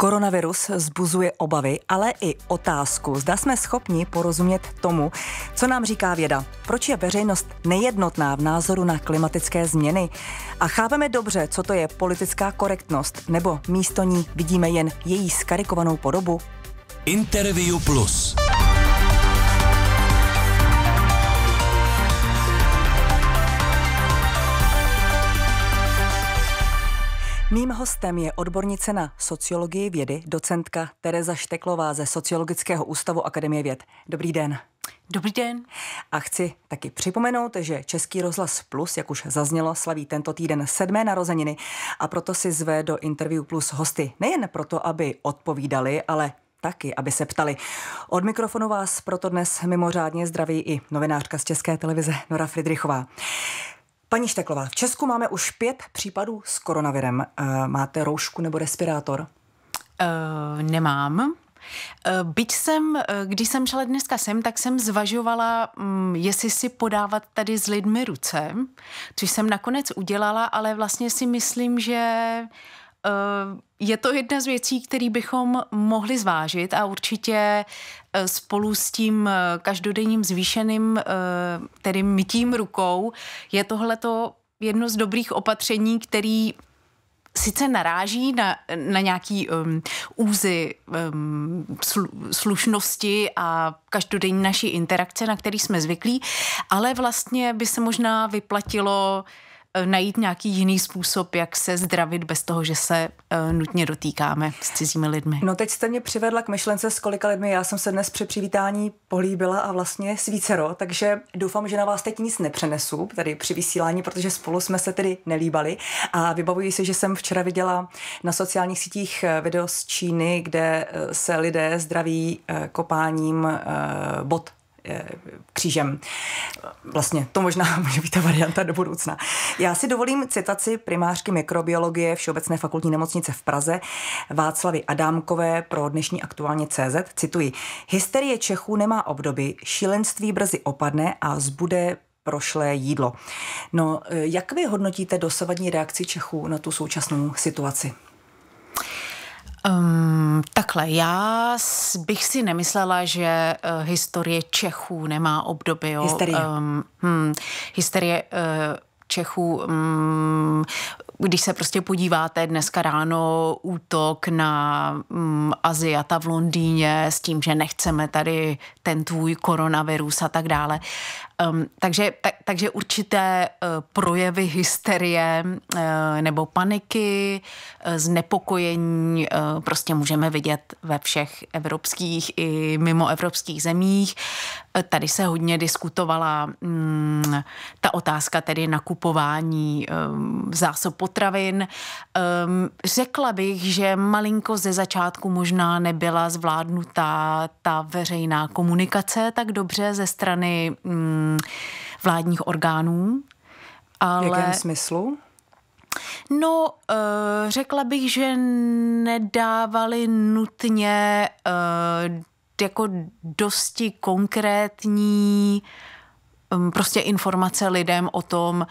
Koronavirus zbuzuje obavy, ale i otázku, zda jsme schopni porozumět tomu, co nám říká věda. Proč je veřejnost nejednotná v názoru na klimatické změny? A chápeme dobře, co to je politická korektnost, nebo místo ní vidíme jen její skarikovanou podobu? Interview Plus. Mým hostem je odbornice na sociologii vědy, docentka Tereza Šteklová ze Sociologického ústavu Akademie věd. Dobrý den. Dobrý den. A chci taky připomenout, že Český rozhlas Plus, jak už zaznělo, slaví tento týden sedmé narozeniny a proto si zve do Interview Plus hosty nejen proto, aby odpovídali, ale taky, aby se ptali. Od mikrofonu vás proto dnes mimořádně zdraví i novinářka z České televize Nora Fridrichová. Paní Šteklová, v Česku máme už pět případů s koronavirem. Eh, máte roušku nebo respirátor? Uh, nemám. Eh, byť jsem, když jsem šla dneska sem, tak jsem zvažovala, mm, jestli si podávat tady s lidmi ruce, což jsem nakonec udělala, ale vlastně si myslím, že Eh, je to jedna z věcí, které bychom mohli zvážit a určitě eh, spolu s tím eh, každodenním zvýšeným tedy mytím rukou je tohleto jedno z dobrých opatření, který sice naráží na, na nějaký um, úzy um, slu, slušnosti a každodenní naší interakce, na který jsme zvyklí, ale vlastně by se možná vyplatilo uh, Eh, najít nějaký jiný způsob, jak se zdravit bez toho, že se eh, nutně dotýkáme s cizími lidmi. No teď jste mě přivedla k myšlence, s kolika lidmi já jsem se dnes při přivítání políbila a vlastně s vícero, takže doufám, že na vás teď nic nepřenesu, tady při vysílání, protože spolu jsme se tedy nelíbali a vybavuji si, že jsem včera viděla na sociálních sítích eh, video z Číny, kde se lidé zdraví kopáním bot Eh, křížem. Vlastně to možná může být ta varianta do budoucna. Já si dovolím citaci primářky mikrobiologie Všeobecné fakultní nemocnice v Praze Václavy Adámkové pro dnešní aktuálně CZ. Cituji. Hysterie Čechů nemá obdoby, šílenství brzy opadne a zbude prošlé jídlo. No, eh, jak vy hodnotíte dosavadní reakci Čechů na tu současnou situaci? Um, takhle, já bych si nemyslela, že uh, historie Čechů nemá obdoby. Hysterie. Um, hm, hysterie uh, Čechů, mm, když se prostě podíváte dneska ráno útok na mm, Aziata v Londýně s tím, že nechceme tady ten tvůj koronavirus a tak dále. Takže, tak, takže určité eh, projevy hysterie eh, nebo paniky, eh, znepokojení prostě můžeme vidět ve všech evropských i mimoevropských zemích. Tady se hodně diskutovala mm, ta otázka tedy nakupování ehm, zásob potravin. Ehm, řekla bych, že malinko ze začátku možná nebyla zvládnutá ta veřejná komunikace tak dobře ze strany mm, vládních orgánů. Ale... V jakém smyslu? No, eh, řekla bych, že nedávali nutně eh, jako dosti konkrétní mm, prostě informace lidem o tom,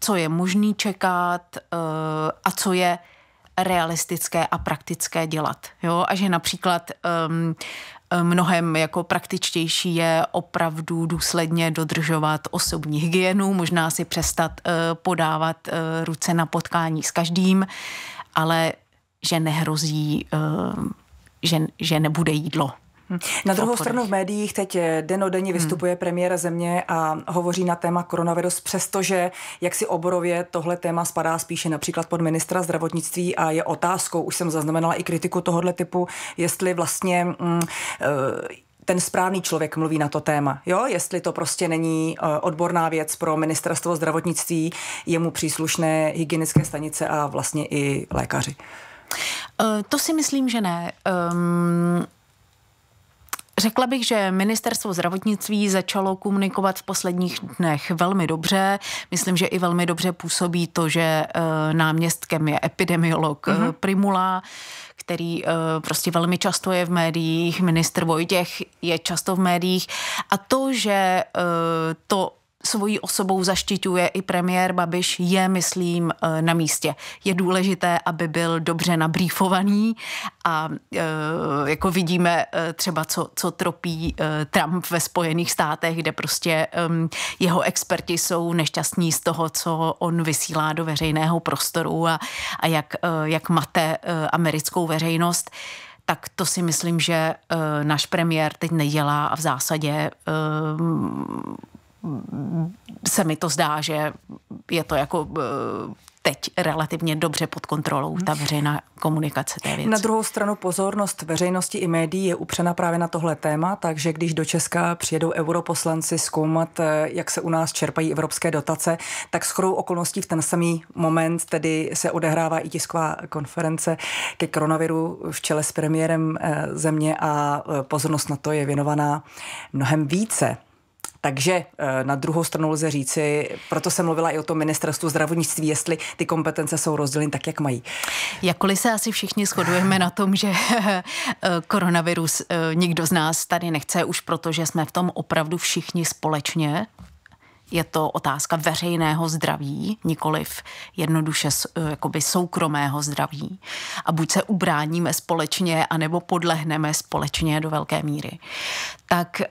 co je možný čekat eh, a co je realistické a praktické dělat. Jo? A že například um, mnohem jako praktičtější je opravdu důsledně dodržovat osobní hygienu, možná si přestat uh, podávat uh, ruce na potkání s každým, ale že nehrozí, uh, že, že nebude jídlo. Hm. Na druhou obchodech. stranu v médiích teď eh, denodenně hm. vystupuje hmm. premiér země a hovoří na téma koronavirus, přestože jak si oborově tohle téma spadá spíše například pod ministra zdravotnictví a je otázkou, už jsem zaznamenala i kritiku tohohle typu, jestli vlastně mm, ten správný člověk mluví na to téma. Jo, jestli to prostě není eh, odborná věc pro ministerstvo zdravotnictví, jemu příslušné hygienické stanice a vlastně i lékaři. To si myslím, že ne. Um Řekla bych, že ministerstvo zdravotnictví začalo komunikovat v posledních dnech velmi dobře. Myslím, že i velmi dobře působí to, že eh, náměstkem je epidemiolog mm-hmm. Primula, který eh, prostě velmi často je v médiích, minister Vojtěch je často v médiích a to, že to svojí osobou zaštiťuje i premiér Babiš, je, myslím, eh, na místě. Je důležité, aby byl dobře nabrýfovaný a eh, jako vidíme eh, třeba, co, co tropí Trump ve Spojených státech, kde prostě ehm, jeho experti jsou nešťastní z toho, co on vysílá do veřejného prostoru a, a jak, jak mate americkou veřejnost tak to si myslím, že e, náš premiér teď nedělá a v zásadě ehm, se mi to zdá, že je to jako eh, teď relativně dobře pod kontrolou ta veřejná komunikace té věci. Na druhou stranu pozornost veřejnosti i médií je upřena právě na tohle téma, takže když do Česka přijedou europoslanci zkoumat, eh, jak se u nás čerpají evropské dotace, tak s okolností v ten samý moment tedy se odehrává i tisková konference ke koronaviru v čele s premiérem eh, země a pozornost na to je věnovaná mnohem více. Takže eh, na druhou stranu lze říci, proto jsem mluvila i o tom ministerstvu zdravotnictví, jestli ty kompetence jsou rozděleny tak, jak mají. Jakkoliv se asi všichni shodujeme na tom, že eh, koronavirus eh, nikdo z nás tady nechce už proto, že jsme v tom opravdu všichni společně, je to otázka veřejného zdraví, nikoliv jednoduše eh, jakoby soukromého zdraví. A buď se ubráníme společně, anebo podlehneme společně do velké míry. Tak, eh,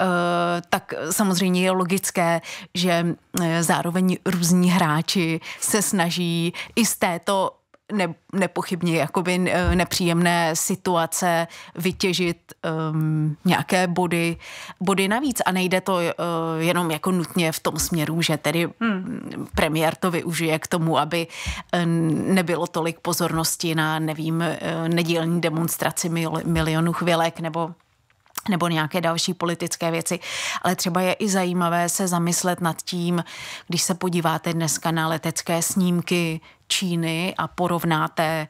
tak samozřejmě je logické, že eh, zároveň různí hráči se snaží i z této ne, nepochybně jakoby eh, nepříjemné situace, vytěžit um, nějaké body, body navíc. A nejde to uh, jenom jako nutně v tom směru, že tedy hmm. premiér to využije k tomu, aby eh, nebylo tolik pozornosti na, nevím, uh, nedělní demonstraci mil, milionů chvilek nebo nebo nějaké další politické věci. Ale třeba je i zajímavé se zamyslet nad tím, když se podíváte dneska na letecké snímky, Číny a porovnáte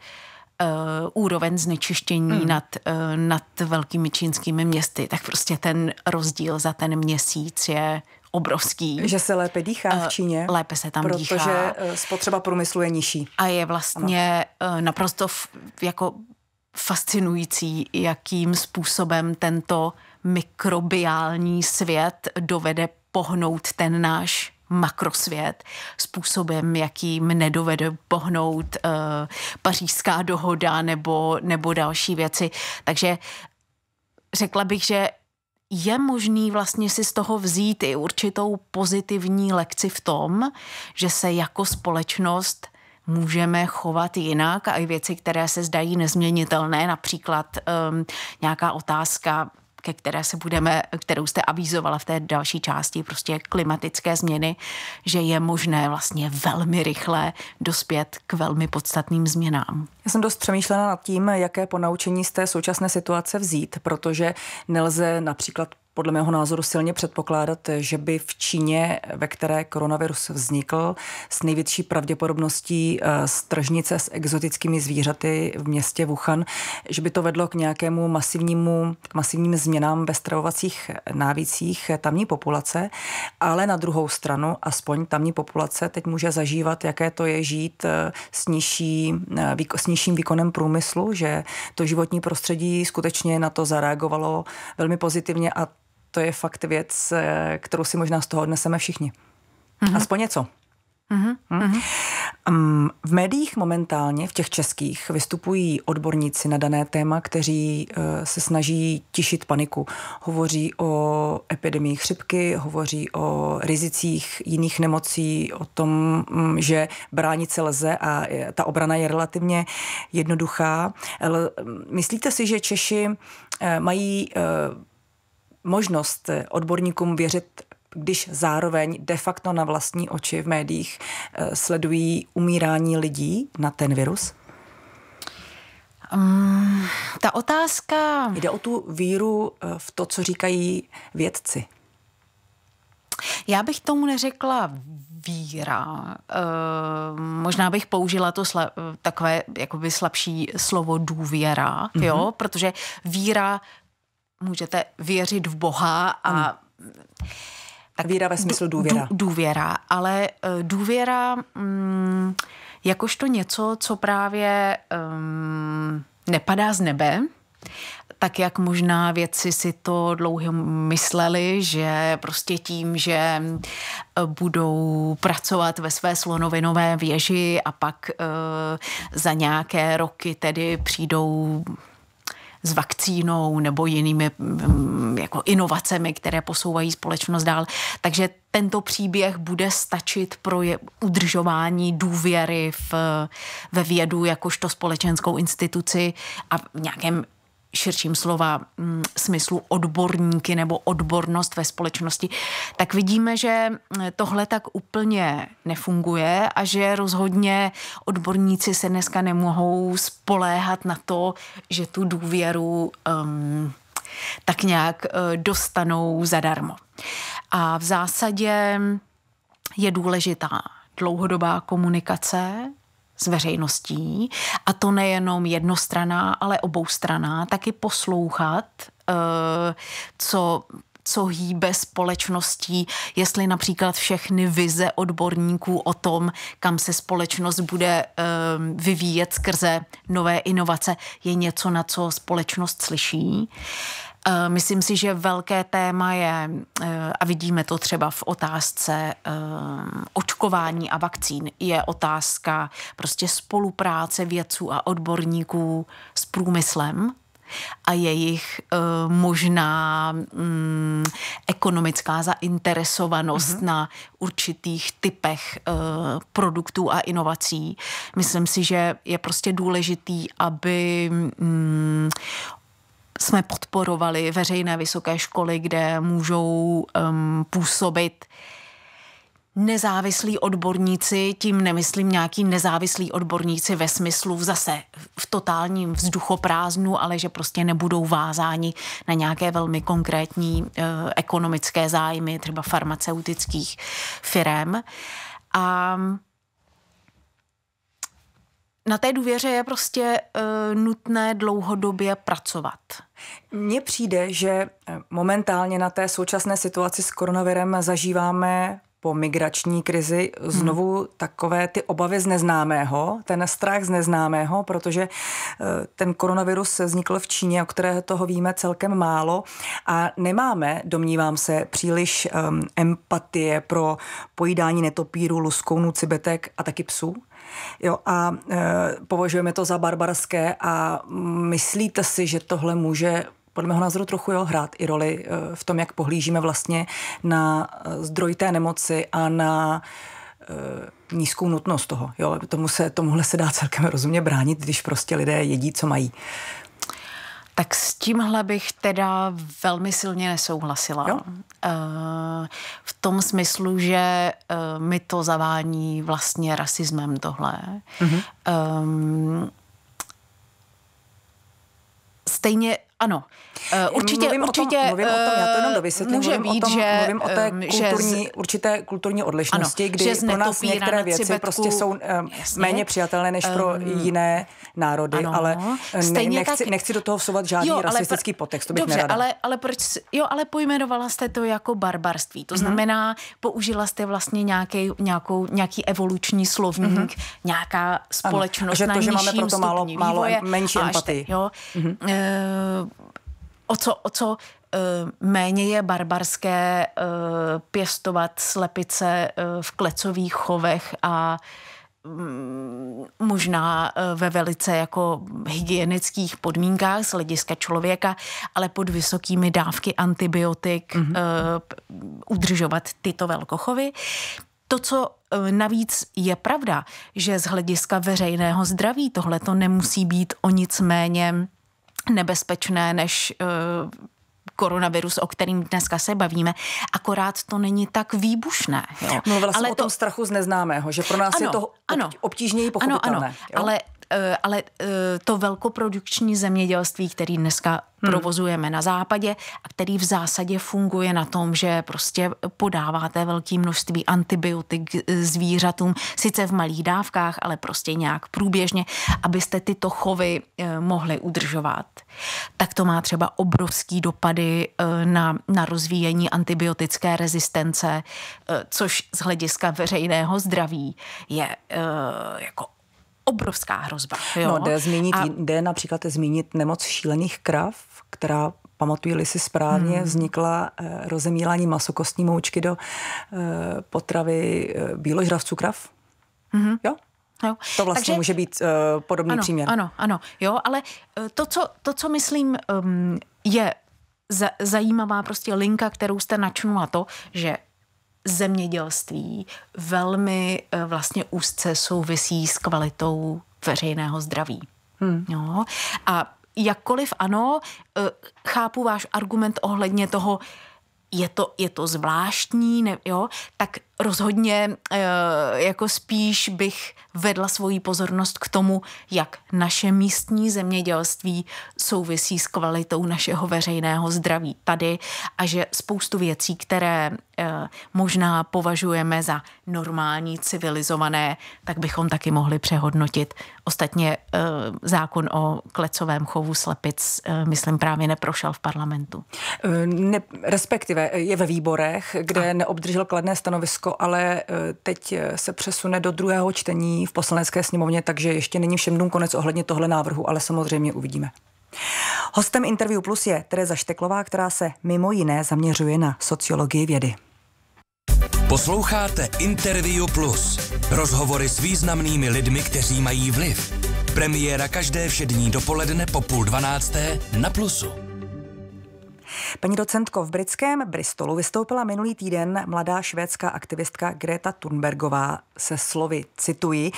Uh, úroveň znečištění mm. nad, uh, nad velkými čínskými městy, tak prostě ten rozdíl za ten měsíc je obrovský. Že se lépe dýchá v eh, Číně. lépe se tam protože dýchá. Protože spotřeba průmyslu je nižší. A je vlastně ano. naprosto f, jako fascinující, jakým způsobem tento mikrobiální svět dovede pohnout ten náš makrosvět, způsobem, jakým nedovede pohnout uh, pařížská dohoda nebo, nebo další věci. Takže řekla bych, že je možný vlastně si z toho vzít i určitou pozitivní lekci v tom, že se jako společnost můžeme chovat jinak a i věci, které se zdají nezměnitelné, například um, nějaká otázka ke které se budeme, kterou jste avízovala v té další části, prostě klimatické změny, že je možné vlastně velmi rychle dospět k velmi podstatným změnám. Já jsem dost přemýšlela nad tím, jaké ponaučení z té současné situace vzít, protože nelze například podle mého názoru silně předpokládat, že by v Číně, ve které koronavirus vznikl, s největší pravděpodobností stržnice eh, s exotickými zvířaty v městě Wuhan, že by to vedlo k nějakému masivnímu, k masivním změnám ve stravovacích návících tamní populace, ale na druhou stranu, aspoň tamní populace teď může zažívat, jaké to je žít eh, s, nižší, eh, s nižším výkonem průmyslu, že to životní prostředí skutečně na to zareagovalo velmi pozitivně a to je fakt věc, eh, kterou si možná z toho odneseme všichni. Mm-hmm. Aspoň něco. Mm-hmm. Mm-hmm. v médiích momentálně, v těch českých, vystupují odborníci na dané téma, kteří uh, se snaží tišit paniku. Hovoří o epidemii chřipky, hovoří o rizicích jiných nemocí, o tom, um, že bránit se lze a eh, ta obrana je relativně jednoduchá. L- mm, myslíte si, že Češi uh, mají uh, možnost odborníkům věřit když zároveň de facto na vlastní oči v médiích eh, sledují umírání lidí na ten virus? Um, ta otázka... Jde o tu víru eh, v to, co říkají vědci. Já bych tomu neřekla víra. E, možná bych použila to sla, takové jakoby slabší slovo důvěra, mm-hmm. jo, protože víra můžete věřit v Boha a... Tak, víra ve smyslu důvěra. Důvěra, ale eh, důvěra mm, jakožto něco, co právě mm, nepadá z nebe, tak jak možná věci si to dlouho mysleli, že prostě tím, že eh, budou pracovat ve své slonovinové věži a pak e, za nějaké roky tedy přijdou s vakcínou nebo jinými mm, jako inovacemi, které posouvají společnost dál. Takže tento příběh bude stačit pro je udržování důvěry v, ve vědu jakožto společenskou instituci a v nějakém širším slova mm, smyslu odborníky nebo odbornost ve společnosti, tak vidíme, že tohle tak úplně nefunguje a že rozhodně odborníci se dneska nemohou spoléhat na to, že tu důvěru um, tak nějak uh, dostanou zadarmo. A v zásadě je důležitá dlouhodobá komunikace, s veřejností a to nejenom jednostraná, ale oboustraná, taky poslouchat, eh, co co hýbe společností, jestli například všechny vize odborníků o tom, kam se společnost bude um, vyvíjet skrze nové inovace, je něco, na co společnost slyší. Uh, Eh, myslím si, že velké téma je, eh, a vidíme to třeba v otázce eh, očkování a vakcín, je otázka prostě spolupráce vědců a odborníků s průmyslem a jejich možná mm, ekonomická zainteresovanost mm-hmm. na určitých typech produktů a inovací. Myslím si, že je prostě důležitý, aby Mm, jsme podporovali veřejné vysoké školy, kde můžou um, působit nezávislí odborníci, tím nemyslím nějaký nezávislí odborníci ve smyslu zase v totálním vzduchoprázdnu, ale že prostě nebudou vázáni na nějaké velmi konkrétní eh, ekonomické zájmy, třeba farmaceutických firem. A na té důvěře je prostě uh, nutné dlouhodobě pracovat. Mně přijde, že eh, momentálně na té současné situaci s koronavirem zažíváme po migrační krizi hmm. znovu hmm. takové ty obavy z neznámého, ten strach z neznámého, protože eh, ten koronavirus vznikl v Číně, o které toho víme celkem málo a nemáme, domnívám se, příliš um, empatie pro pojídání netopíru, luskounů, cibetek a taky psů. Jo, a e, považujeme to za barbarské a myslíte si, že tohle může podle mého názoru trochu jo, hrát i roli e, v tom, jak pohlížíme vlastně na e, zdroj té nemoci a na e, nízkou nutnost toho. Jo? Tomu se, tomuhle se dá celkem rozumně bránit, když prostě lidé jedí, co mají. Tak s tímhle bych teda velmi silně nesouhlasila. Jo. Eh, v tom smyslu, že eh, mi to zavání vlastně rasismem tohle. Mm-hmm. Um, stejně, ano, uh, Eh, určitě, mluvím určitě. O tom, mluvím o tom, já to jenom eh, dovysvětlím. Může mluvím být, o tom, že, mluvím o té eh, kulturní, že z, určité kulturní odlišnosti, ano, kdy pro nás některé věci cibetku, prostě jsou jasně, méně přijatelné než pro um, jiné národy, ano, ale ne, nechci, tak, nechci do toho vsovat žádný jo, rasistický pro, potext, to bych dobře, nerada. Ale, ale proč, jo, ale pojmenovala jste to jako barbarství, to mhm. znamená, mm-hmm. použila jste vlastně nějaký, nějakou, nějaký evoluční slovník, mm-hmm. nějaká společnost ano, že to, na že máme proto málo, málo menší empatii o co, o co eh, méně je barbarské eh, pěstovat slepice eh, v klecových chovech a mm, možná ve velice jako hygienických podmínkách z hlediska člověka, ale pod vysokými dávky antibiotik mm-hmm. udržovat tyto velkochovy. To, co navíc je pravda, že z hlediska veřejného zdraví tohle to nemusí být o nic méně nebezpečné než eh, koronavirus, o kterým dneska se bavíme, akorát to není tak výbušné. Jo. Mluvila ale jsem to... o tom strachu z neznámého, že pro nás ano, je to obtížněji pochopitelné. Ano, ano, jo? ale Eh, ale eh, to velkoprodukční zemědělství, který dneska hmm. provozujeme na západě a který v zásadě funguje na tom, že prostě podáváte velké množství antibiotik eh, zvířatům, sice v malých dávkách, ale prostě nějak průběžně, abyste tyto chovy mohli udržovat. Tak to má třeba obrovský dopady na, na rozvíjení antibiotické rezistence, což z hlediska veřejného zdraví je jako obrovská hrozba. Jo? No, jde, zmínit, a... jde například zmínit nemoc šílených krav, která pamatuji-li si správně, hmm. vznikla eh, rozemílání masokostní moučky do eh, potravy eh, bíložravců krav. Hmm. Jo? Jo. To vlastně Takže, může být uh, podobný ano, příměr. Ano, ano, jo, ale eh, to, co, to, co myslím, um, je zajímavá prostě linka, kterou jste načnula to, že zemědělství velmi eh, vlastně úzce souvisí s kvalitou veřejného zdraví. Hmm. Jo? A jakkoliv ano, eh, chápu váš argument ohledně toho, je to, je to zvláštní, ne, jo, tak rozhodně eh, jako spíš bych vedla svoji pozornost k tomu, jak naše místní zemědělství souvisí s kvalitou našeho veřejného zdraví tady a že spoustu věcí, které eh, možná považujeme za normální, civilizované, tak bychom taky mohli přehodnotit. Ostatně eh, zákon o klecovém chovu slepic, myslím, právě neprošel v parlamentu. Ne, respektive je ve výborech, kde a. neobdržel kladné stanovisko Česko, ale eh, teď eh, se přesune do druhého čtení v poslanecké sněmovně, takže ještě není všem dům konec ohledně tohle návrhu, ale samozřejmě uvidíme. Hostem Interview Plus je Tereza Šteklová, která se mimo jiné zaměřuje na sociologii vědy. Posloucháte Interview Plus. Rozhovory s významnými lidmi, kteří mají vliv. Premiéra každé všední dopoledne po půl dvanácté na Plusu. Paní docentko, v britském Bristolu vystoupila minulý týden mladá švédská aktivistka Greta Thunbergová se slovy, cituji,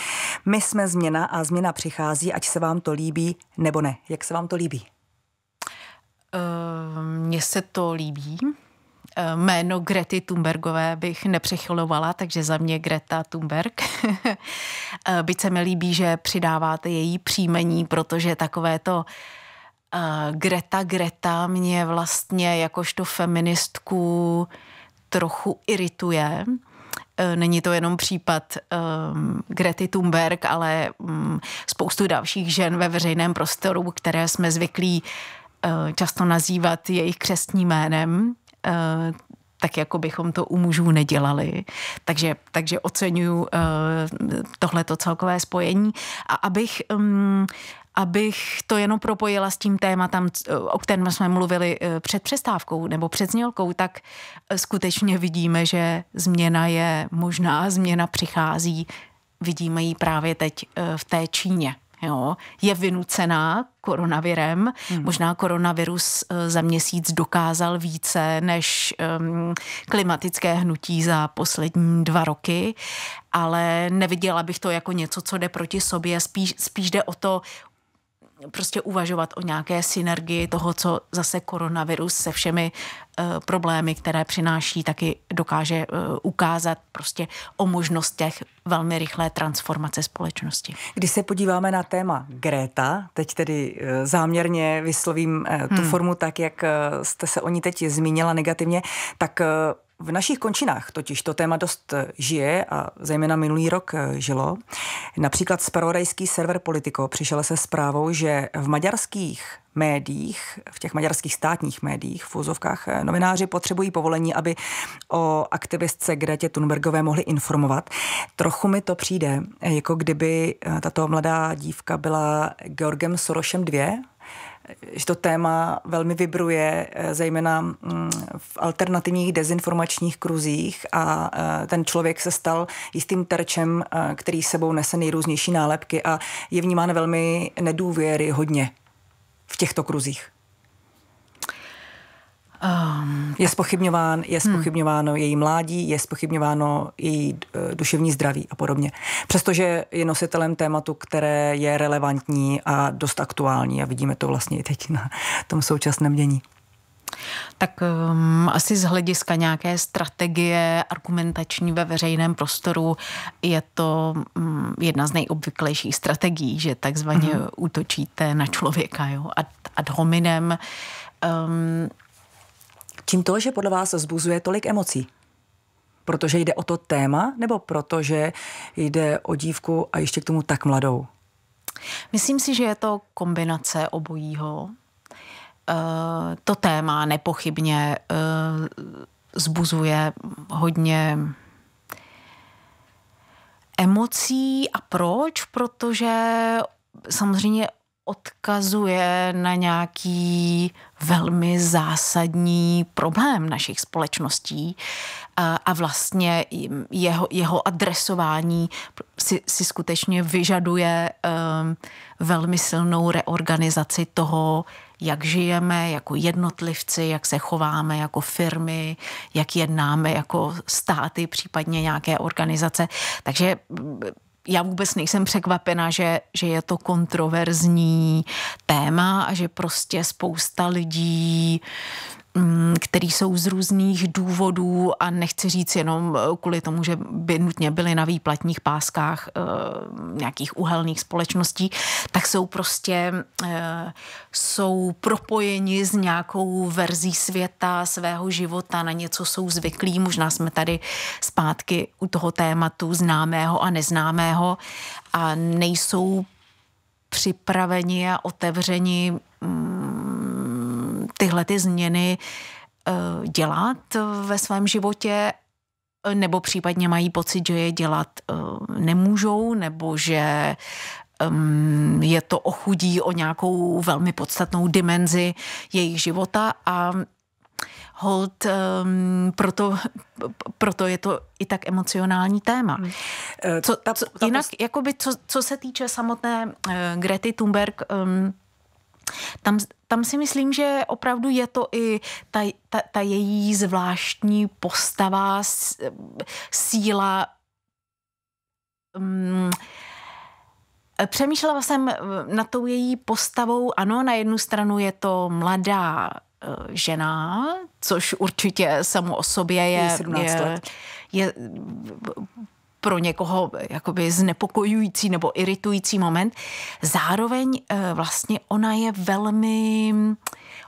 my jsme změna a změna přichází, ať se vám to líbí nebo ne. Jak se vám to líbí? Uh, Mně se to líbí ehm, jméno Grety Thunbergové bych nepřechylovala, takže za mě Greta Thunberg. Ehm, byť se mi líbí, že přidáváte její příjmení, protože takové uh, Greta Greta mě vlastně jakožto feministku trochu irituje. E, není to jenom případ um, Grety Thunberg, ale um, spoustu dalších žen ve veřejném prostoru, které jsme zvyklí uh, často nazývat jejich křestním jménem. Uh, tak jako bychom to u mužů nedělali. Takže, takže oceňuji uh, tohleto celkové spojení. A abych um, abych to jenom propojila s tím tématem, o kterém jsme mluvili eh, před přestávkou nebo před znělkou, tak eh, skutečně vidíme, že změna je možná, změna přichází, vidíme ji právě teď eh, v té Číně. Jo, je vynucená koronavirem. Hmm. Možná koronavirus za měsíc dokázal více než um, klimatické hnutí za poslední dva roky, ale neviděla bych to jako něco, co jde proti sobě. Spíš, spíš jde o to prostě uvažovat o nějaké synergii toho, co zase koronavirus se všemi eh, problémy, které přináší, taky dokáže eh, ukázat prostě o možnostech velmi rychlé transformace společnosti. Když se podíváme na téma Greta, teď tedy eh, záměrně vyslovím tu hmm. formu tak, jak jste se o ní teď zmínila negativně, tak v našich končinách totiž to téma dost eh, žije a zejména minulý rok eh, žilo. Například spravodajský server Politico přišel se zprávou, že v maďarských médiích, v těch maďarských státních médiích, v úzovkách eh, novináři potřebují povolení, aby o aktivistce Gretě Thunbergové mohli informovat. Trochu mi to přijde, jako kdyby tato mladá dívka byla Georgem Sorošem 2, že to téma velmi vibruje, eh, zejména mm, v alternativních dezinformačních kruzích a eh, ten člověk se stal jistým terčem, eh, který sebou nese nejrůznější nálepky a je vnímán velmi nedůvěry hodně v těchto kruzích. Um, je, spochybňován, je spochybňováno hmm. její mládí, je spochybňováno její eh, duševní zdraví a podobně. Přestože je nositelem tématu, které je relevantní a dost aktuální a vidíme to vlastně i teď na tom současném dění. Tak um, asi z hlediska nějaké strategie argumentační ve veřejném prostoru je to um, jedna z nejobvyklejších strategií, že takzvaně mm-hmm. útočíte na člověka jo, ad, ad hominem. Um, Čím to, že podle vás zbuzuje tolik emocí? Protože jde o to téma, nebo protože jde o dívku a ještě k tomu tak mladou? Myslím si, že je to kombinace obojího. E, to téma nepochybně e, zbuzuje hodně emocí. A proč? Protože samozřejmě odkazuje na nějaký velmi zásadní problém našich společností a vlastně jeho, jeho adresování si, si skutečně vyžaduje um, velmi silnou reorganizaci toho, jak žijeme jako jednotlivci, jak se chováme jako firmy, jak jednáme jako státy, případně nějaké organizace. Takže já vůbec nejsem překvapena, že, že je to kontroverzní téma a že prostě spousta lidí Mm, který jsou z různých důvodů a nechci říct jenom eh, kvůli tomu, že by nutně byly na výplatních páskách eh, nějakých uhelných společností, tak jsou prostě eh, jsou propojeni s nějakou verzí světa, svého života, na něco jsou zvyklí. Možná jsme tady zpátky u toho tématu známého a neznámého a nejsou připraveni a otevřeni mm, tyhle ty změny eh, dělat eh, ve svém životě eh, nebo případně mají pocit, že je dělat nemůžou nebo že mm, je to ochudí o nějakou velmi podstatnou dimenzi jejich života a hold, um, proto, proto je to i tak emocionální téma. Hmm. Co, co, jinak, jakoby, co, co se týče samotné uh, Grety Thunberg, um, tam, tam si myslím, že opravdu je to i ta, ta, ta její zvláštní postava, síla. Um, Přemýšlela jsem eh, na tou její postavou. Ano, na jednu stranu je to mladá eh, žena, což určitě samo o sobě je, je, je, je pro někoho jakoby znepokojující nebo iritující moment. Zároveň eh, vlastně ona je velmi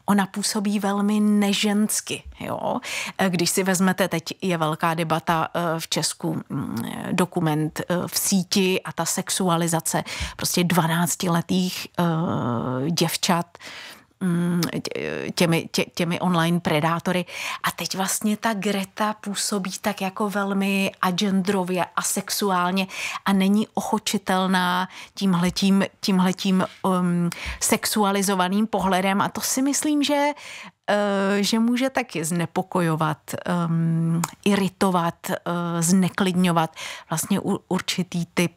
ona působí velmi nežensky. Jo? Eh, když si vezmete, teď je velká debata eh, v Česku, mm, dokument v síti a ta sexualizace prostě 12-letých děvčat, Mm, těmi, tě, těmi online predátory. A teď vlastně ta Greta působí tak jako velmi agendrově a sexuálně a není ochočitelná tímhletím, tímhletím um, sexualizovaným pohledem. A to si myslím, že eh, že může taky znepokojovat, um, iritovat, uh, zneklidňovat vlastně určitý typ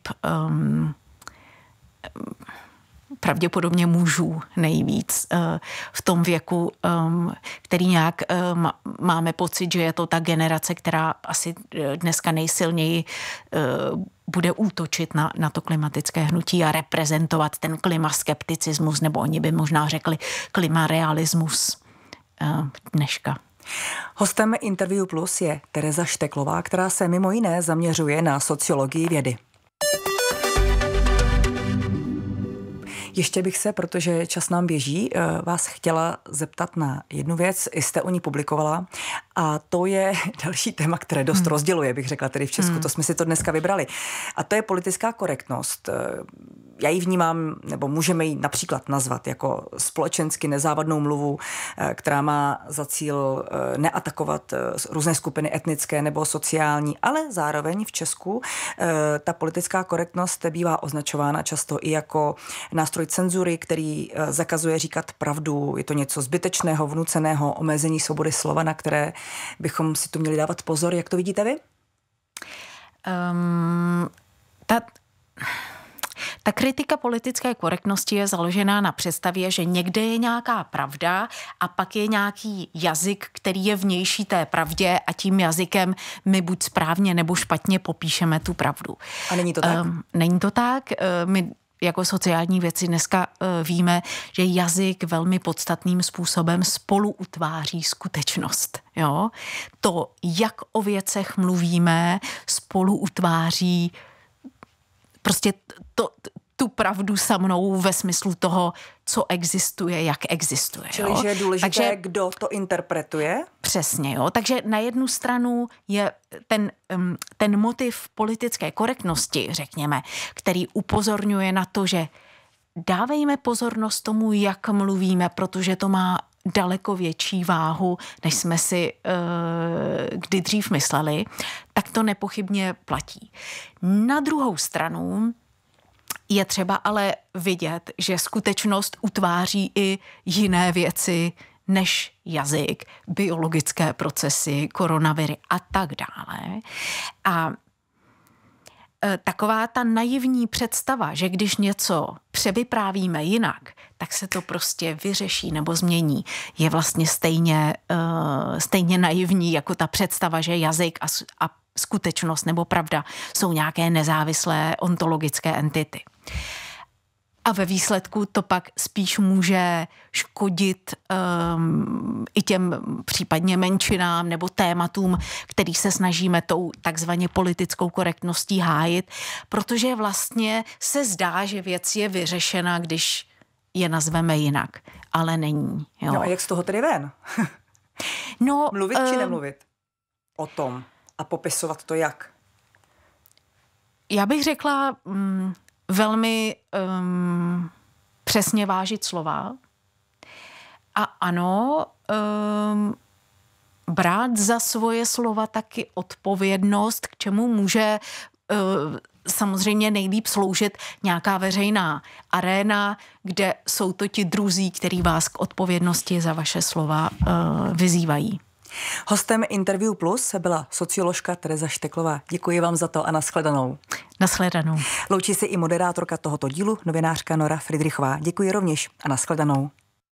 um, pravděpodobně mužů nejvíc eh, v tom věku, ehm, který nějak eh, máme pocit, že je to ta generace, která asi eh, dneska nejsilněji bude útočit na, na to klimatické hnutí a reprezentovat ten klimaskepticismus, nebo oni by možná řekli klimarealismus dneška. Hostem Interview Plus je Tereza Šteklová, která se mimo jiné zaměřuje na sociologii vědy. Ještě bych se, protože čas nám běží, eh, vás chtěla zeptat na jednu věc. Jste o ní publikovala a to je další téma, které dost hmm. rozděluje, bych řekla tedy v Česku. Hmm. To jsme si to dneska vybrali. A to je politická korektnost. Eh, já ji vnímám, nebo můžeme ji například nazvat jako společensky nezávadnou mluvu, eh, která má za cíl neatakovat různé skupiny etnické nebo sociální, ale zároveň v Česku ta politická korektnost bývá označována často i jako nástroj nástroj cenzury, který eh, zakazuje říkat pravdu. Je to něco zbytečného, vnuceného, omezení svobody slova, na které bychom si tu měli dávat pozor. Jak to vidíte vy? Um, ta... Ta kritika politické korektnosti je založená na představě, že někde je nějaká pravda a pak je nějaký jazyk, který je vnější té pravdě a tím jazykem my buď správně nebo špatně popíšeme tu pravdu. A není to tak? Um, není to tak. Ehm, my jako sociální věci dneska eh, víme, že jazyk velmi podstatným způsobem spolu utváří skutečnost. Jo? To, jak o věcech mluvíme, spolu utváří prostě to, tu pravdu se mnou ve smyslu toho, co existuje, jak existuje. Čili jo? že je důležité, Takže, kdo to interpretuje? Přesně, jo. Takže na jednu stranu je ten, ten motiv politické korektnosti, řekněme, který upozorňuje na to, že dávejme pozornost tomu, jak mluvíme, protože to má daleko větší váhu, než jsme si e, kdy dřív mysleli, tak to nepochybně platí. Na druhou stranu je třeba ale vidět, že skutečnost utváří i jiné věci než jazyk, biologické procesy, koronaviry a tak dále. A e, taková ta naivní představa, že když něco převyprávíme jinak, tak se to prostě vyřeší nebo změní, je vlastně stejně, uh, stejně naivní jako ta představa, že jazyk a, a skutečnost nebo pravda jsou nějaké nezávislé ontologické entity. A ve výsledku to pak spíš může škodit um, i těm případně menšinám nebo tématům, který se snažíme tou takzvaně politickou korektností hájit, protože vlastně se zdá, že věc je vyřešena, když je nazveme jinak, ale není. Jo. No a jak z toho tedy ven? no, mluvit um, či ehm, nemluvit o tom a popisovat to jak? Já bych řekla... Um, velmi um, přesně vážit slova. A ano, um, brát za svoje slova taky odpovědnost, k čemu může uh, samozřejmě nejlíp sloužit nějaká veřejná aréna, kde jsou to ti druzí, který vás k odpovědnosti za vaše slova uh, vyzývají. Hostem Interview Plus byla socioložka Tereza Šteklová. Děkuji vám za to a nashledanou. Nashledanou. Loučí se i moderátorka tohoto dílu, novinářka Nora Fridrichová. Děkuji rovněž a nashledanou.